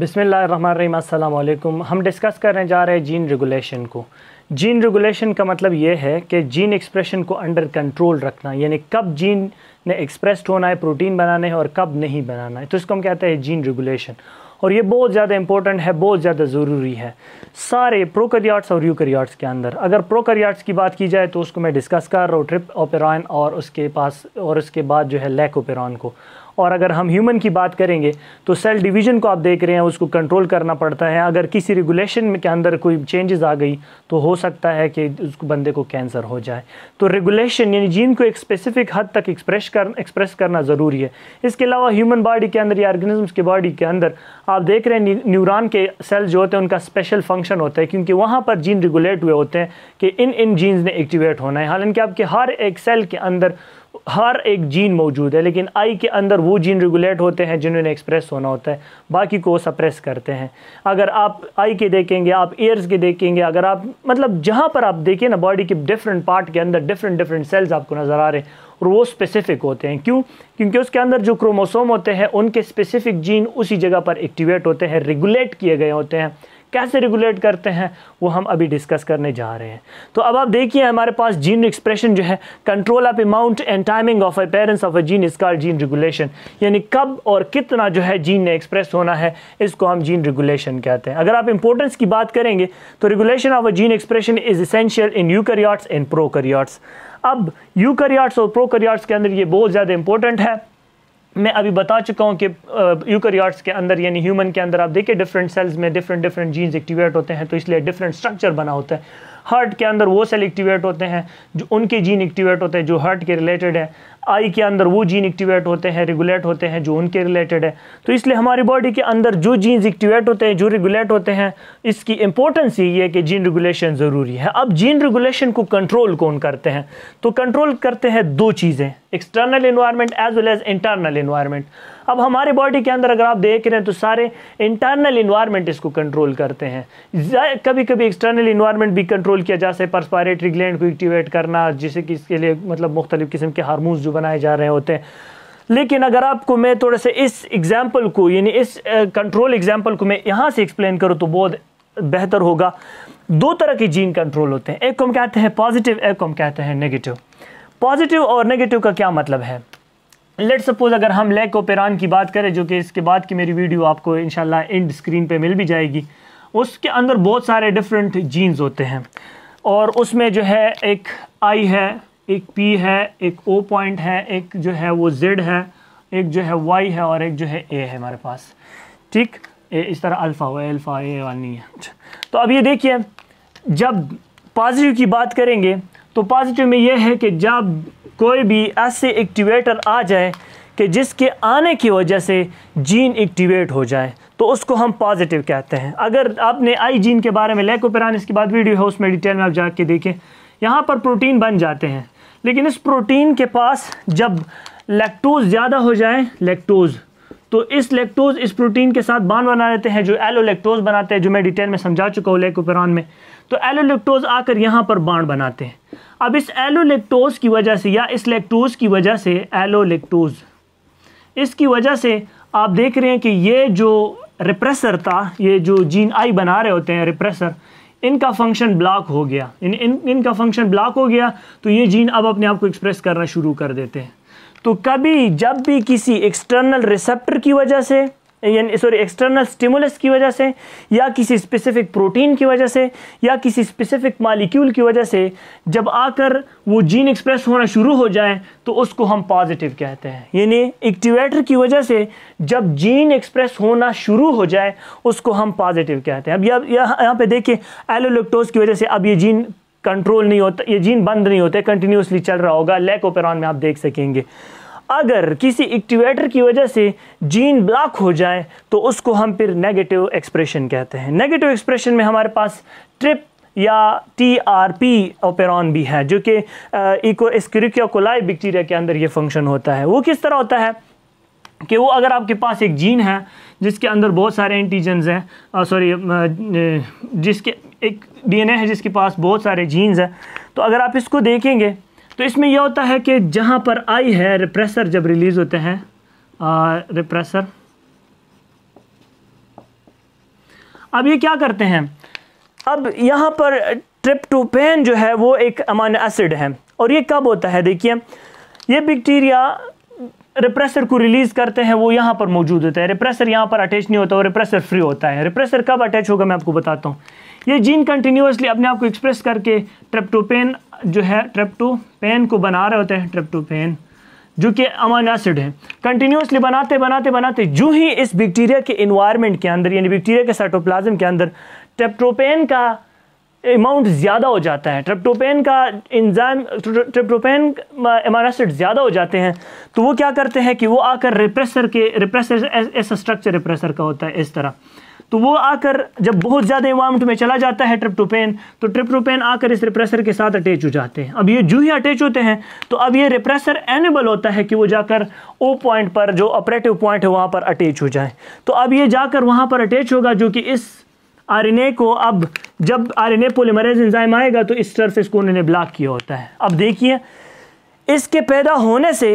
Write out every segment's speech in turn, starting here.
बिसमीम अल्लाम हम डिस्कस करने जा रहे हैं जीन रेगुलेशन को जीन रेगुलेशन का मतलब ये है कि जीन एक्सप्रेशन को अंडर कंट्रोल रखना यानी कब जीन ने एक्सप्रेस्ड होना है प्रोटीन बनाने है और कब नहीं बनाना है तो इसको हम कहते हैं जीन रेगुलेशन और ये बहुत ज़्यादा इंपॉर्टेंट है बहुत ज़्यादा ज़रूरी है सारे प्रोकरियाट्स और यूकरियाट्स के अंदर अगर प्रोकरियाट्स की बात की जाए तो उसको मैं डिस्कस कर रहा हूँ ट्रिप ओपेरॉन और उसके पास और उसके बाद जो है लेक ओपेरॉन को और अगर हम ह्यूमन की बात करेंगे तो सेल डिवीजन को आप देख रहे हैं उसको कंट्रोल करना पड़ता है अगर किसी रेगुलेशन के अंदर कोई चेंजेस आ गई तो हो सकता है कि उस बंदे को कैंसर हो जाए तो रेगुलेशन यानी जीन को एक स्पेसिफिक हद तक एक्सप्रेस कर एक्सप्रेस करना ज़रूरी है इसके अलावा ह्यूमन बॉडी के अंदर या ऑर्गेनिजम्स के बॉडी के अंदर आप देख रहे हैं न्यूरान के सेल जो होते हैं उनका स्पेशल फंक्शन होता है क्योंकि वहाँ पर जीन रेगुलेट हुए होते हैं कि इन इन जीन्स ने एक्टिवेट होना है हालांकि आपके हर एक सेल के अंदर हर एक जीन मौजूद है लेकिन आई के अंदर वो जीन रेगुलेट होते हैं जिन्होंने एक्सप्रेस होना होता है बाकी को सप्रेस करते हैं अगर आप आई के देखेंगे आप एयर्स के देखेंगे अगर आप मतलब जहाँ पर आप देखें ना बॉडी के डिफरेंट पार्ट के अंदर डिफरेंट डिफरेंट सेल्स आपको नज़र आ रहे हैं और वो स्पेसिफिक होते हैं क्यों क्योंकि उसके अंदर जो क्रोमोसोम होते हैं उनके स्पेसिफिक जीन उसी जगह पर एक्टिवेट होते हैं रेगुलेट किए गए होते हैं कैसे रेगुलेट करते हैं वो हम अभी डिस्कस करने जा रहे हैं तो अब आप देखिए हमारे पास जीन एक्सप्रेशन जो है control of amount and timing of parents of a gene is called gene regulation यानी कब और कितना जो है जीन ने एक्सप्रेस होना है इसको हम जीन रेगुलेशन कहते हैं अगर आप इंपॉर्टेंस की बात करेंगे तो regulation of a gene expression is essential in eukaryotes and prokaryotes अब यूकरियाट्स और प्रोकरियाट्स के अंदर ये बहुत ज़्यादा इंपॉर्टेंट है मैं अभी बता चुका हूँ कि यूकरियाट्स के अंदर यानी ह्यूमन के अंदर आप देखिए डिफरेंट सेल्स में डिफरेंट डिफरेंट जीन्स एक्टिवेट होते हैं तो इसलिए डिफरेंट स्ट्रक्चर बना होता है हार्ट के अंदर वो सेल एक्टिवेट होते हैं जो उनके जीन एक्टिवेट होते हैं जो हार्ट के रिलेटेड है आई के अंदर वो जीन एक्टिवेट होते हैं रेगुलेट होते हैं जो उनके रिलेटेड है तो इसलिए हमारी बॉडी के अंदर जो जीन्स एक्टिवेट होते हैं जो रेगुलेट होते हैं इसकी इंपॉर्टेंस यही है कि जीन रेगुलेशन ज़रूरी है अब जीन रेगुलेशन को कंट्रोल कौन करते हैं तो कंट्रोल करते हैं दो चीज़ें external environment as well as internal environment अब हमारे बॉडी के अंदर अगर आप देख रहे हैं तो सारे इंटरनल इन्वायरमेंट इसको कंट्रोल करते हैं कभी कभी एक्सटर्नल इन्वायरमेंट भी कंट्रोल किया जा सके परस्पायरेटरी ग्लैंड को एक्टिवेट करना जिसे कि इसके लिए मतलब मुख्तलिफ़ किस्म के हारमोन्स जो बनाए जा रहे होते हैं लेकिन अगर आपको मैं थोड़े से इस एग्ज़ाम्पल को यानी इस कंट्रोल एग्ज़ाम्पल को मैं यहाँ से एक्सप्लेन करूँ तो बहुत बेहतर होगा दो तरह के जीन कंट्रोल होते हैं एक को हम कहते हैं पॉजिटिव एक को हम कहते हैं नेगेटिव पॉजिटिव और नेगेटिव का क्या मतलब है लेट सपोज़ अगर हम लेक ओपेरान की बात करें जो कि इसके बाद की मेरी वीडियो आपको इन एंड स्क्रीन पर मिल भी जाएगी उसके अंदर बहुत सारे डिफरेंट जीन्स होते हैं और उसमें जो है एक आई है एक पी है एक ओ पॉइंट है एक जो है वो जेड है एक जो है वाई है और एक जो है ए है हमारे पास ठीक ए इस तरह अल्फ़ा हुआ अल्फ़ा ए नहीं है तो अब ये देखिए जब पॉजिटिव की बात करेंगे तो पॉजिटिव में ये है कि जब कोई भी ऐसे एक्टिवेटर आ जाए कि जिसके आने की वजह से जीन एक्टिवेट हो जाए तो उसको हम पॉजिटिव कहते हैं अगर आपने आई जीन के बारे में लेकोपेरान इसके बाद वीडियो है उसमें डिटेल में आप जाके देखें यहाँ पर प्रोटीन बन जाते हैं लेकिन इस प्रोटीन के पास जब लैक्टोज ज़्यादा हो जाए लैक्टोज़ तो इस लेक्टोज इस प्रोटीन के साथ बांध बना लेते हैं जो एलोलेक्टोज बनाते हैं जो मैं डिटेल में समझा चुका हूँ लेकोपेरान में तो एलोलेक्टोज आकर यहाँ पर बांध बनाते हैं अब इस एलोलेक्टोज की वजह से या इस लेक्टोज की वजह से एलोलेक्टोज इसकी वजह से आप देख रहे हैं कि ये जो रिप्रेसर था ये जो जीन आई बना रहे होते हैं रिप्रेसर इनका फंक्शन ब्लॉक हो गया इन इन इनका फंक्शन ब्लॉक हो गया तो ये जीन अब अपने आप को एक्सप्रेस करना शुरू कर देते हैं तो कभी जब भी किसी एक्सटर्नल रिसेप्टर की वजह से यानी सॉरी एक्सटर्नल स्टिमुलस की वजह से या किसी स्पेसिफिक प्रोटीन की वजह से या किसी स्पेसिफिक मालिक्यूल की वजह से जब आकर वो जीन एक्सप्रेस होना शुरू हो जाए तो उसको हम पॉजिटिव कहते हैं यानी एक्टिवेटर की वजह से जब जीन एक्सप्रेस होना शुरू हो जाए उसको हम पॉजिटिव कहते हैं अब यह यहाँ पे देखिए एलोलेक्टोज की वजह से अब ये जीन कंट्रोल नहीं होता ये जीन बंद नहीं होते कंटिन्यूसली चल रहा होगा लेक ओपेरॉन में आप देख सकेंगे अगर किसी एक्टिवेटर की वजह से जीन ब्लॉक हो जाए तो उसको हम फिर नेगेटिव एक्सप्रेशन कहते हैं नेगेटिव एक्सप्रेशन में हमारे पास ट्रिप या टी आर पी ओपेरॉन भी है जो कि इको एस्क्रिक्योकोलाई बैक्टीरिया के अंदर ये फंक्शन होता है वो किस तरह होता है कि वो अगर आपके पास एक जीन है जिसके अंदर बहुत सारे एंटीजन हैं सॉरी जिसके एक डीएनए है जिसके पास बहुत सारे जीन्स हैं तो अगर आप इसको देखेंगे तो इसमें यह होता है कि जहाँ पर आई है रिप्रेसर जब रिलीज़ होते हैं रिप्रेसर अब ये क्या करते हैं अब यहाँ पर ट्रिप्टोपेन जो है वो एक अमान एसिड है और ये कब होता है देखिए ये बैक्टीरिया रिप्रेसर को रिलीज करते हैं वो यहाँ पर मौजूद होता है रिप्रेसर यहाँ पर अटैच नहीं होता और रिप्रेसर फ्री होता है रिप्रेसर कब अटैच होगा मैं आपको बताता हूँ ये जीन कंटिन्यूसली अपने आप को एक्सप्रेस करके ट्रेप्टोपेन जो है ट्रेप्टोपेन को बना रहे होते हैं ट्रेप्टोपेन जो कि अमान एसिड है कंटिन्यूसली बनाते बनाते बनाते जो ही इस बैक्टीरिया के इन्वायरमेंट के अंदर यानी बैक्टीरिया के साइटोप्लाज्म के अंदर ट्रेप्टोपेन का अमाउंट ज़्यादा हो जाता है ट्रिप्टोपेन का इंजाम ट्रिप्टोपेन एमानो एसिड ज़्यादा हो जाते हैं तो वो क्या करते हैं कि वो आकर रिप्रेसर के रिप्रेसर एस स्ट्रक्चर रिप्रेसर का होता है इस तरह तो वो आकर जब बहुत ज़्यादा अमाउंट में चला जाता है ट्रिप्टोपेन तो ट्रिप्टोपेन आकर इस रिप्रेसर के साथ अटैच हो जाते हैं अब ये जो ही अटैच होते हैं तो अब ये रिप्रेसर एनेबल होता है कि वो जाकर ओ पॉइंट पर जो ऑपरेटिव पॉइंट है वहाँ पर अटैच हो जाए तो अब ये जाकर वहाँ पर अटैच होगा जो कि इस आरएनए को अब जब आरएनए पॉलीमरेज इंजाइम आएगा तो इस सरफेस को उन्होंने ब्लॉक किया होता है अब देखिए इसके पैदा होने से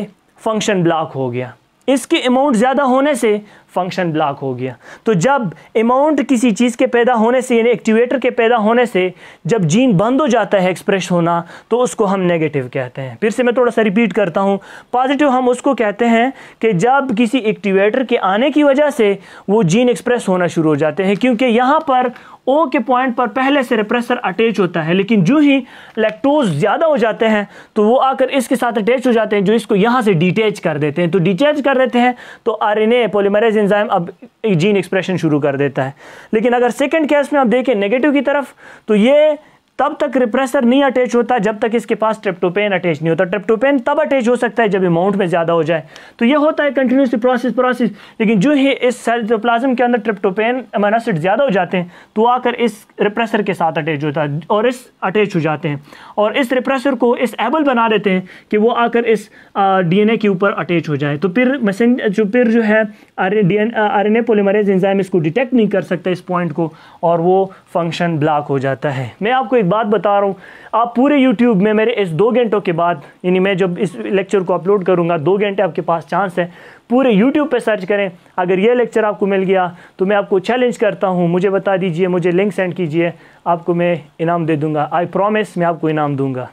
फंक्शन ब्लॉक हो गया इसकी अमाउंट ज़्यादा होने से फंक्शन ब्लॉक हो गया तो जब अमाउंट किसी चीज़ के पैदा होने से यानी एक्टिवेटर के पैदा होने से जब जीन बंद हो जाता है एक्सप्रेस होना तो उसको हम नेगेटिव कहते हैं फिर से मैं थोड़ा सा रिपीट करता हूँ पॉजिटिव हम उसको कहते हैं कि जब किसी एक्टिवेटर के आने की वजह से वो जीन एक्सप्रेस होना शुरू हो जाते हैं क्योंकि यहाँ पर ओ के पॉइंट पर पहले से रिप्रेसर अटैच होता है लेकिन जो ही लैक्टोज ज़्यादा हो जाते हैं तो वो आकर इसके साथ अटैच हो जाते हैं जो इसको यहाँ से डिटैच कर देते हैं तो डिटैच कर देते हैं तो आर एन डाइजेस्टेज अब अब जीन एक्सप्रेशन शुरू कर देता है लेकिन अगर सेकेंड केस में आप देखें नेगेटिव की तरफ तो ये तब तक रिप्रेसर नहीं अटैच होता जब तक इसके पास ट्रिप्टोपेन अटैच नहीं होता ट्रिप्टोपेन तब अटैच हो सकता है जब अमाउंट में ज़्यादा हो जाए तो ये होता है कंटिन्यूसली प्रोसेस प्रोसेस लेकिन जो ही इस साइटोप्लाज्म के अंदर ट्रिप्टोपेन अमानासिड ज़्यादा हो जाते हैं तो आकर इस रिप्रेसर के साथ अटैच होता है और इस अटैच हो जाते हैं और इस रिप्रेसर को इस एबल बना देते हैं कि वो आकर इस डी के ऊपर अटैच हो जाए तो फिर मैसेज जो फिर जो है R N A polymerase enzyme इसको डिटेक्ट नहीं कर सकता इस पॉइंट को और वो फंक्शन ब्लॉक हो जाता है मैं आपको एक बात बता रहा हूँ आप पूरे यूट्यूब में मेरे इस दो घंटों के बाद यानी मैं जब इस लेक्चर को अपलोड करूँगा दो घंटे आपके पास चांस है पूरे यूट्यूब पर सर्च करें अगर यह लेक्चर आपको मिल गया तो मैं आपको चैलेंज करता हूँ मुझे बता दीजिए मुझे लिंक सेंड कीजिए आपको मैं इनाम दे दूँगा आई प्रोमिस मैं आपको इनाम दूँगा